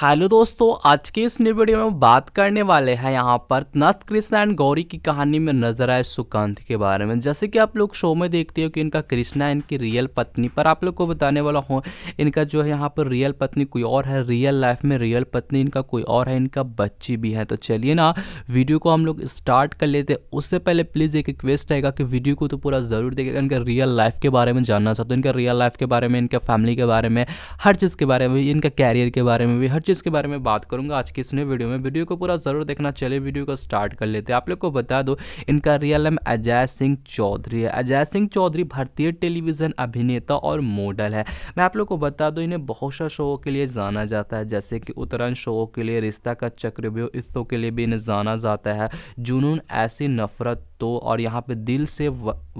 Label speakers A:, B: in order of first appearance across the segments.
A: hello दोस्तों आज के इस न्यू वीडियो में बात करने वाले हैं यहाँ पर नथ कृष्णा एंड गौरी की कहानी में नजर आए सुकांत के बारे में जैसे कि आप लोग शो में देखते हो कि इनका कृष्णा इनकी रियल पत्नी पर आप लोग को बताने वाला हूँ इनका जो है यहाँ पर रियल पत्नी कोई और है रियल लाइफ में रियल पत्नी इनका कोई और है इनका बच्ची भी है तो चलिए ना वीडियो को हम लोग स्टार्ट कर लेते उससे पहले प्लीज़ एक रिक्वेस्ट रहेगा कि वीडियो को तो पूरा ज़रूर देखेगा इनका रियल लाइफ के बारे में जानना चाहते हो इनका रियल लाइफ के बारे में इनके फैमिली के बारे में हर चीज़ के बारे में इनका कैरियर के बारे में भी हर चीज़ के बारे में बात करूँगा आज की इस नई वीडियो में वीडियो को पूरा ज़रूर देखना चलिए वीडियो को स्टार्ट कर लेते हैं आप लोग को बता दो इनका रियल नेम अजय सिंह चौधरी है अजय सिंह चौधरी भारतीय टेलीविज़न अभिनेता और मॉडल है मैं आप लोग को बता दूँ इन्हें बहुत सा शो के लिए जाना जाता है जैसे कि उत्तरायण शो के लिए रिश्ता का चक्रव्यूह इस शो के लिए भी इन्हें जाना जाता है जुनून ऐसी नफरत तो और यहाँ पे दिल से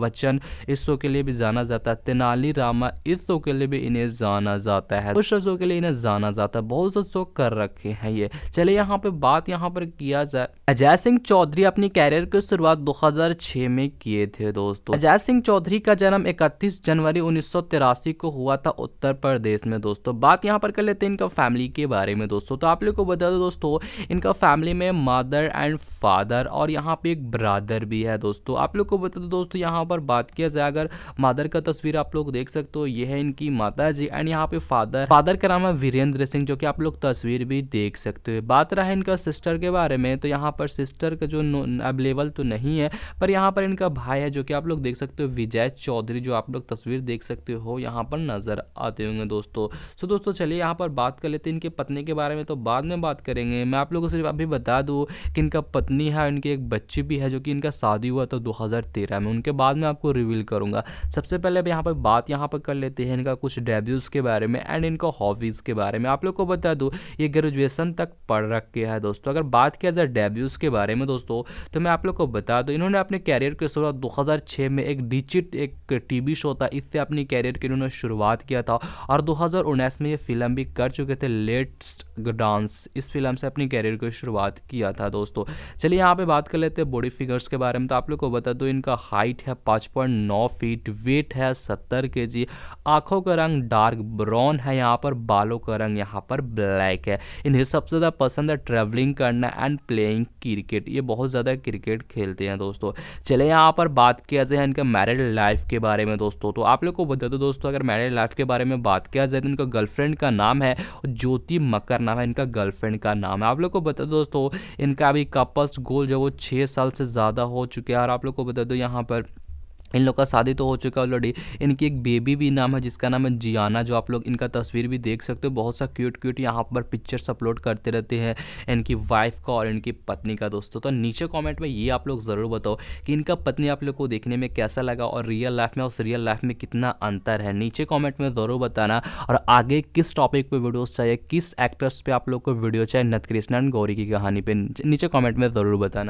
A: वचन इस शो के लिए भी जाना जाता है तेनाली रामा शो के लिए भी इन्हें जाना जाता है कुछ रसों के लिए इन्हें जाना जाता है बहुत से शो कर रखे हैं ये चले यहाँ पे बात यहाँ पर किया जाए अजय सिंह चौधरी अपनी कैरियर की शुरुआत 2006 में किए थे दोस्तों अजय सिंह चौधरी का जन्म 31 जनवरी उन्नीस को हुआ था उत्तर प्रदेश में दोस्तों बात यहाँ पर कर लेते हैं इनका फैमिली के बारे में दोस्तों तो आप लोग को बता दो दोस्तों इनका फैमिली में मदर एंड फादर और यहाँ पे एक ब्रादर भी दिया है दोस्तों आप लोग को बता दो दोस्तों यहाँ पर बात किया जाए अगर मादर का तस्वीर आप लोग देख सकते हो ये है इनकी माता जी एंड यहाँ पे फादर फादर का नाम है वीरेंद्र सिंह जो कि आप लोग तस्वीर भी देख सकते हो बात रहा है इनका सिस्टर के बारे में तो यहाँ पर सिस्टर का जो अवेलेबल तो नहीं है पर यहाँ पर इनका भाई है जो कि आप लोग देख सकते हो विजय चौधरी जो आप लोग तस्वीर देख सकते हो यहाँ पर नजर आते होंगे दोस्तों सो दोस्तों चलिए यहाँ पर बात कर लेते हैं इनके पत्नी के बारे में तो बाद में बात करेंगे मैं आप लोगों को सिर्फ अभी बता दूँ कि इनका पत्नी है इनकी एक बच्ची भी है जो कि इनका शादी हुआ था तो 2013 में उनके बाद में आपको रिवील करूँगा सबसे पहले अब यहाँ पर बात यहाँ पर कर लेते हैं इनका कुछ डेब्यूज़ के बारे में एंड इनका हॉबीज़ के बारे में आप लोग को बता दूँ ये ग्रेजुएसन तक पढ़ रखे है दोस्तों अगर बात किया जाए डेब्यूज़ के बारे में दोस्तों तो मैं आप लोग को बता दूँ इन्होंने अपने कैरियर की शुरुआत दो में एक डिजिट एक वी शो था इससे अपनी कैरियर की इन्होंने शुरुआत किया था और दो में ये फिल्म भी कर चुके थे लेट्स डांस इस फिल्म से अपनी कैरियर की शुरुआत किया था दोस्तों चलिए यहाँ पर बात कर लेते हैं बॉडी फिगर्स के बारे में मैं तो आप लोग को बता दो इनका हाइट है पाँच पॉइंट नौ फीट वेट है सत्तर के जी आँखों का रंग डार्क ब्राउन है यहाँ पर बालों का रंग यहाँ पर ब्लैक है इन्हें सबसे ज़्यादा पसंद है ट्रेवलिंग करना एंड प्लेइंग क्रिकेट ये बहुत ज़्यादा क्रिकेट खेलते हैं दोस्तों चले यहाँ पर बात किया जाए इनका मैरिड लाइफ के बारे में दोस्तों तो आप लोग को बता दो दोस्तों अगर मैरिड लाइफ के बारे में बात किया जाए तो इनका गर्लफ्रेंड का नाम है ज्योति मकर नाम है इनका गर्लफ्रेंड का नाम है आप लोग को बता दो दोस्तों इनका अभी कपल्स गोल जो वो छः साल से ज़्यादा हो चुके हैं और आप लोग को बता दो यहाँ पर इन लोग का शादी तो हो चुका है ऑलरेडी इनकी एक बेबी भी नाम है जिसका नाम है जियाना जो आप लोग इनका तस्वीर भी देख सकते हो बहुत सा क्यूट क्यूट यहाँ पर पिक्चर्स अपलोड करते रहते हैं इनकी वाइफ का और इनकी पत्नी का दोस्तों तो नीचे कमेंट में ये आप लोग ज़रूर बताओ कि इनका पत्नी आप लोग को देखने में कैसा लगा और रियल लाइफ में उस रियल लाइफ में कितना अंतर है नीचे कॉमेंट में ज़रूर बताना और आगे किस टॉपिक पर वीडियोज़ चाहिए किस एक्टर्स पर आप लोग को वीडियो चाहिए नथकृष्णन गौरी की कहानी पर नीचे कॉमेंट में ज़रूर बताना